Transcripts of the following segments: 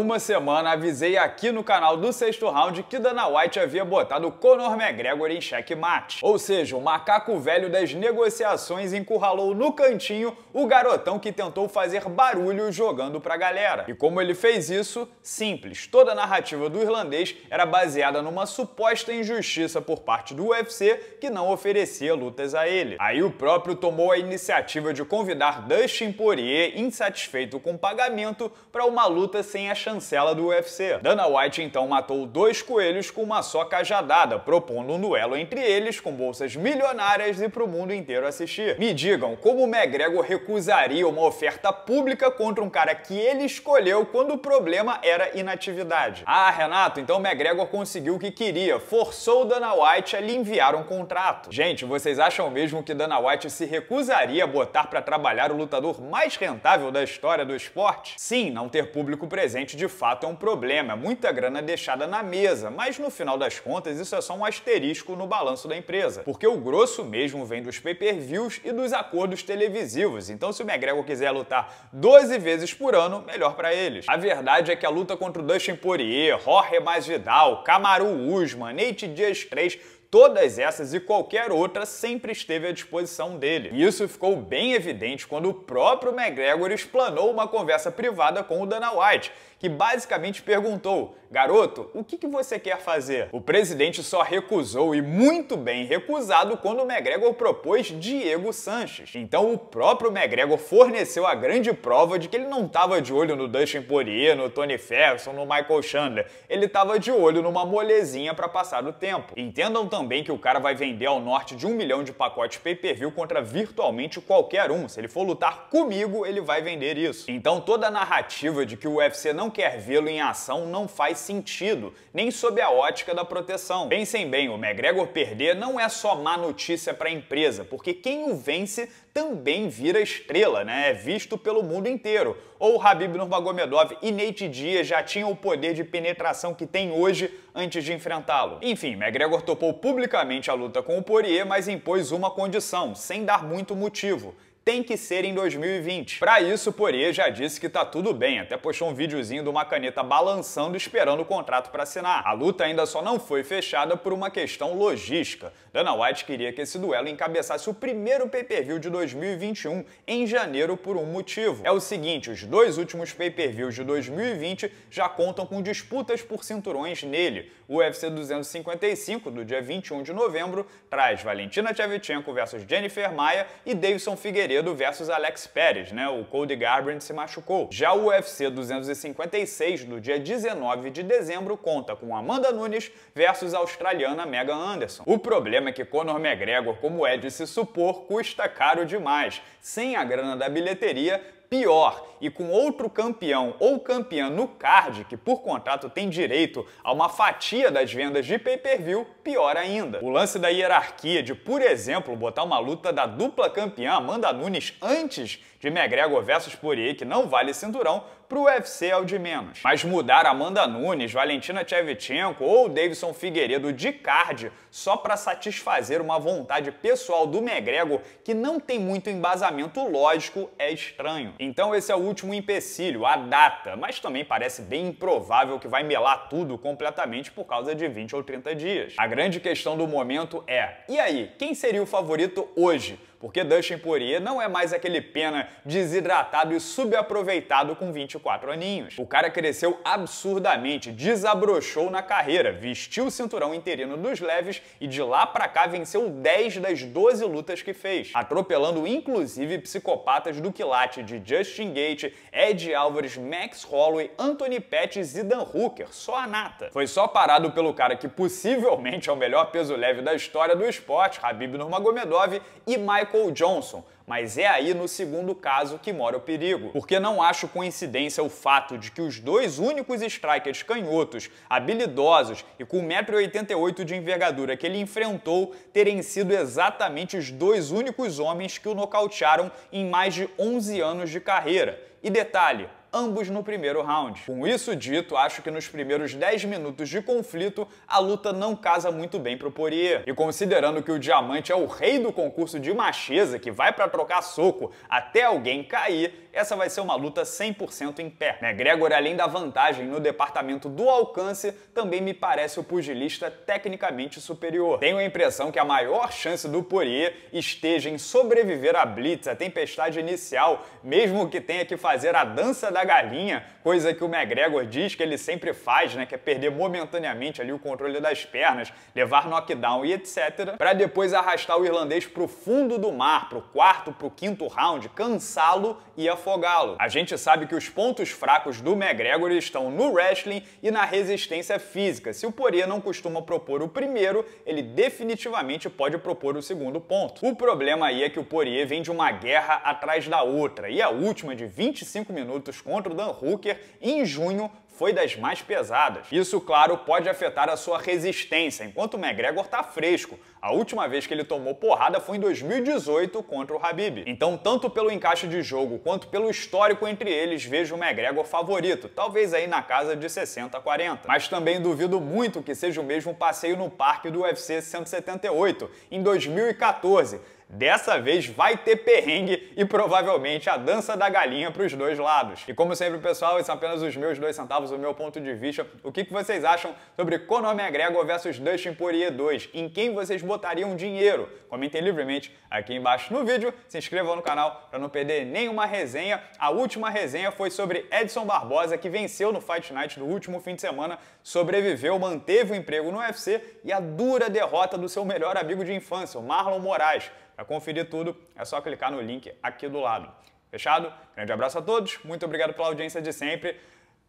uma semana avisei aqui no canal do sexto round que Dana White havia botado Conor McGregor em checkmate. Ou seja, o macaco velho das negociações encurralou no cantinho o garotão que tentou fazer barulho jogando pra galera. E como ele fez isso? Simples. Toda a narrativa do irlandês era baseada numa suposta injustiça por parte do UFC que não oferecia lutas a ele. Aí o próprio tomou a iniciativa de convidar Dustin Poirier, insatisfeito com o pagamento, para uma luta sem as chancela do UFC. Dana White então matou dois coelhos com uma só cajadada, propondo um duelo entre eles com bolsas milionárias e para o mundo inteiro assistir. Me digam, como o McGregor recusaria uma oferta pública contra um cara que ele escolheu quando o problema era inatividade? Ah, Renato, então o McGregor conseguiu o que queria, forçou Dana White a lhe enviar um contrato. Gente, vocês acham mesmo que Dana White se recusaria a botar para trabalhar o lutador mais rentável da história do esporte? Sim, não ter público presente gente de fato é um problema, muita grana é deixada na mesa, mas no final das contas isso é só um asterisco no balanço da empresa, porque o grosso mesmo vem dos pay-per-views e dos acordos televisivos. Então se o McGregor quiser lutar 12 vezes por ano, melhor para eles. A verdade é que a luta contra o Dustin Poirier, Jorge Masvidal, Camaro Usman, Nate Diaz 3 todas essas e qualquer outra sempre esteve à disposição dele. E isso ficou bem evidente quando o próprio McGregor explanou uma conversa privada com o Dana White, que basicamente perguntou: Garoto, o que, que você quer fazer? O presidente só recusou e muito bem recusado quando o McGregor propôs Diego Sanches. Então o próprio McGregor forneceu a grande prova de que ele não estava de olho no Dustin Poirier, no Tony Ferguson, no Michael Chandler. Ele estava de olho numa molezinha para passar o tempo. Entendam também também que o cara vai vender ao norte de um milhão de pacotes pay-per-view contra virtualmente qualquer um. Se ele for lutar comigo, ele vai vender isso. Então toda a narrativa de que o UFC não quer vê-lo em ação não faz sentido, nem sob a ótica da proteção. Pensem bem, o McGregor perder não é só má notícia para a empresa, porque quem o vence também vira estrela, né? É visto pelo mundo inteiro. Ou Habib Nurmagomedov e Nate Diaz já tinham o poder de penetração que tem hoje antes de enfrentá-lo. Enfim, McGregor topou publicamente a luta com o Poirier, mas impôs uma condição, sem dar muito motivo, tem que ser em 2020. Para isso, o Poirier já disse que tá tudo bem, até postou um videozinho de uma caneta balançando esperando o contrato para assinar. A luta ainda só não foi fechada por uma questão logística. Dana White queria que esse duelo encabeçasse o primeiro pay-per-view de 2021 em janeiro por um motivo. É o seguinte, os dois últimos pay-per-views de 2020 já contam com disputas por cinturões nele. O UFC 255, do dia 21 de novembro, traz Valentina Shevchenko versus Jennifer Maia e Davidson Figueiredo Figueiredo versus Alex Pérez, né? O Cody Garbrandt se machucou. Já o UFC 256 do dia 19 de dezembro conta com Amanda Nunes versus a australiana Megan Anderson. O problema é que Conor McGregor, como é de se supor, custa caro demais. Sem a grana da bilheteria, pior e com outro campeão ou campeã no card, que por contrato tem direito a uma fatia das vendas de pay-per-view, pior ainda. O lance da hierarquia de, por exemplo, botar uma luta da dupla campeã Amanda Nunes antes de McGregor versus Poirier, que não vale cinturão, para o UFC é o de menos. Mas mudar Amanda Nunes, Valentina Tchevchenko ou Davidson Figueiredo de card só para satisfazer uma vontade pessoal do McGregor que não tem muito embasamento lógico é estranho. Então esse é o último empecilho, a data, mas também parece bem improvável que vai melar tudo completamente por causa de 20 ou 30 dias. A grande questão do momento é, e aí, quem seria o favorito hoje? porque Dustin Poirier não é mais aquele pena desidratado e subaproveitado com 24 aninhos. O cara cresceu absurdamente, desabrochou na carreira, vestiu o cinturão interino dos leves e de lá pra cá venceu 10 das 12 lutas que fez, atropelando inclusive psicopatas do quilate de Justin Gate, Ed Álvares, Max Holloway, Anthony Pettis e Dan Hooker, só a nata. Foi só parado pelo cara que possivelmente é o melhor peso leve da história do esporte, Habib Nurmagomedov e Michael Michael Johnson, mas é aí no segundo caso que mora o perigo, porque não acho coincidência o fato de que os dois únicos strikers canhotos, habilidosos e com 1,88m de envergadura que ele enfrentou terem sido exatamente os dois únicos homens que o nocautearam em mais de 11 anos de carreira. E detalhe, ambos no primeiro round. Com isso dito, acho que nos primeiros 10 minutos de conflito, a luta não casa muito bem pro Poirier. E considerando que o Diamante é o rei do concurso de macheza, que vai para trocar soco até alguém cair, essa vai ser uma luta 100% em pé. McGregor, além da vantagem no departamento do alcance, também me parece o pugilista tecnicamente superior. Tenho a impressão que a maior chance do Poirier esteja em sobreviver à blitz, à tempestade inicial, mesmo que tenha que fazer a dança da da galinha, coisa que o McGregor diz que ele sempre faz, né, que é perder momentaneamente ali o controle das pernas, levar knockdown e etc, para depois arrastar o irlandês pro fundo do mar, pro quarto, pro quinto round, cansá-lo e afogá-lo. A gente sabe que os pontos fracos do McGregor estão no wrestling e na resistência física. Se o Poirier não costuma propor o primeiro, ele definitivamente pode propor o segundo ponto. O problema aí é que o Poirier vem de uma guerra atrás da outra, e a última de 25 minutos com contra o Dan Hooker em junho foi das mais pesadas. Isso, claro, pode afetar a sua resistência, enquanto o McGregor tá fresco. A última vez que ele tomou porrada foi em 2018 contra o Habib. Então, tanto pelo encaixe de jogo quanto pelo histórico entre eles, vejo o McGregor favorito, talvez aí na casa de 60 a 40. Mas também duvido muito que seja o mesmo passeio no parque do UFC 178 em 2014. Dessa vez vai ter perrengue e provavelmente a dança da galinha para os dois lados. E como sempre, pessoal, esses são apenas os meus dois centavos, o meu ponto de vista. O que, que vocês acham sobre Conor McGregor versus Dustin Poirier 2? Em quem vocês botariam dinheiro? Comentem livremente aqui embaixo no vídeo, se inscrevam no canal para não perder nenhuma resenha. A última resenha foi sobre Edson Barbosa, que venceu no Fight Night no último fim de semana, sobreviveu, manteve o emprego no UFC e a dura derrota do seu melhor amigo de infância, o Marlon Moraes. Para conferir tudo, é só clicar no link aqui do lado. Fechado? Grande abraço a todos, muito obrigado pela audiência de sempre.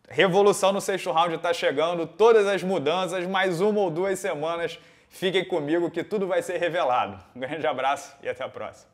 Revolução no sexto round está chegando, todas as mudanças, mais uma ou duas semanas. Fiquem comigo que tudo vai ser revelado. Um grande abraço e até a próxima.